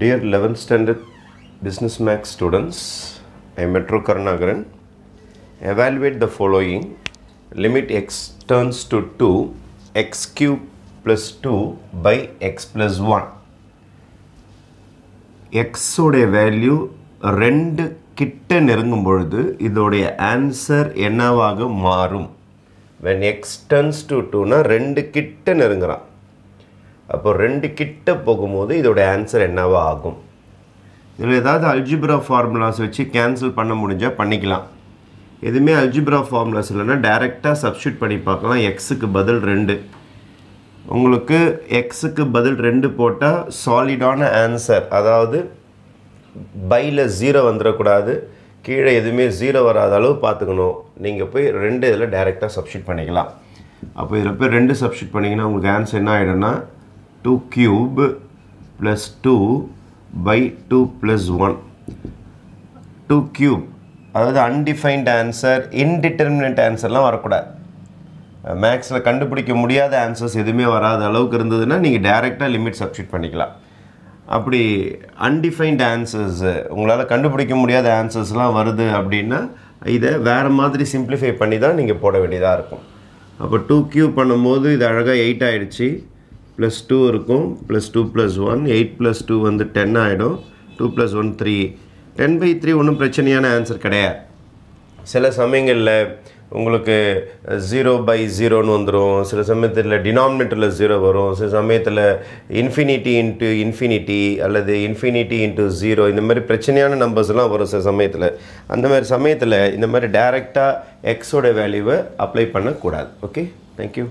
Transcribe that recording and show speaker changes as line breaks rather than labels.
Dear 11th Standard Business Max students, I am Metro Karnagaran. Evaluate the following. Limit x turns to 2, x cube plus 2 by x plus 1. x உடைய value 2 கிட்ட நெருங்கும் பொழுது இதோடைய answer என்னவாக மாறும் when X turns to டூனா ரெண்டு கிட்ட நெருங்குறான் அப்போ ரெண்டு கிட்ட போகும்போது இதோடய ஆன்சர் என்னவாக ஆகும் இதில் ஏதாவது அல்ஜிப்ரா ஃபார்முலாஸ் வச்சு கேன்சல் பண்ண முடிஞ்சால் பண்ணிக்கலாம் எதுவுமே அல்ஜிப்ரா ஃபார்முலாஸ் இல்லைன்னா டைரெக்டாக சப்ஸ்டியூட் பண்ணி பார்க்கலாம் எக்ஸுக்கு பதில் ரெண்டு உங்களுக்கு எக்ஸுக்கு பதில் ரெண்டு போட்டால் சாலிடான ஆன்சர் அதாவது பையில் ஜீரோ வந்துடக்கூடாது கீழே எதுவுமே ஜீரோ வராத அளவு பார்த்துக்கணும் நீங்கள் போய் ரெண்டு இதில் டைரெக்டாக சப்ஸ்டியூட் பண்ணிக்கலாம் அப்போ இதில் போய் ரெண்டு சப்ஸ்டியூட் பண்ணிங்கன்னா உங்களுக்கு ஆன்சர் என்ன ஆகிடும்னா 2 cube plus 2 by 2 plus 1 2 cube அதாவது அன்டிஃபைன்ட் ஆன்சர் indeterminate ஆன்சர்லாம் வரக்கூடாது மேக்ஸில் கண்டுபிடிக்க முடியாத ஆன்சர்ஸ் எதுவுமே வராத அளவுக்கு இருந்ததுன்னா நீங்கள் டைரெக்டாக லிமிட் substitute பண்ணிக்கலாம் அப்படி அன்டிஃபைன்ட் ஆன்சர்ஸு உங்களால் கண்டுபிடிக்க முடியாத ஆன்சர்ஸ்லாம் வருது அப்படின்னா இதை வேறு மாதிரி சிம்ப்ளிஃபை பண்ணி தான் நீங்கள் போட வேண்டியதாக இருக்கும் அப்போ டூ கியூ பண்ணும்போது இது அழகாக எயிட் ஆகிடுச்சி ப்ளஸ் டூ இருக்கும் plus two plus one eight plus two வந்து டென் ஆகிடும் two plus one three ten by three ஒன்றும் பிரச்சனையான ஆன்சர் கிடையாது சில சமயங்களில் உங்களுக்கு ஜீரோ பை ஜீரோன்னு வந்துடும் சில சமயத்தில் டினாமினேட்டரில் ஜீரோ வரும் சில சமயத்தில் இன்ஃபினிட்டி இன்ட்டு இன்ஃபினிட்டி அல்லது இன்ஃபினிட்டி இன்ட்டு ஜீரோ இந்த மாதிரி பிரச்சனையான நம்பர்ஸ்லாம் வரும் சில சமயத்தில் அந்த மாதிரி சமயத்தில் இந்த மாதிரி டேரெக்டாக எக்ஸோட வேல்யூவை அப்ளை பண்ணக்கூடாது ஓகே தேங்க்யூ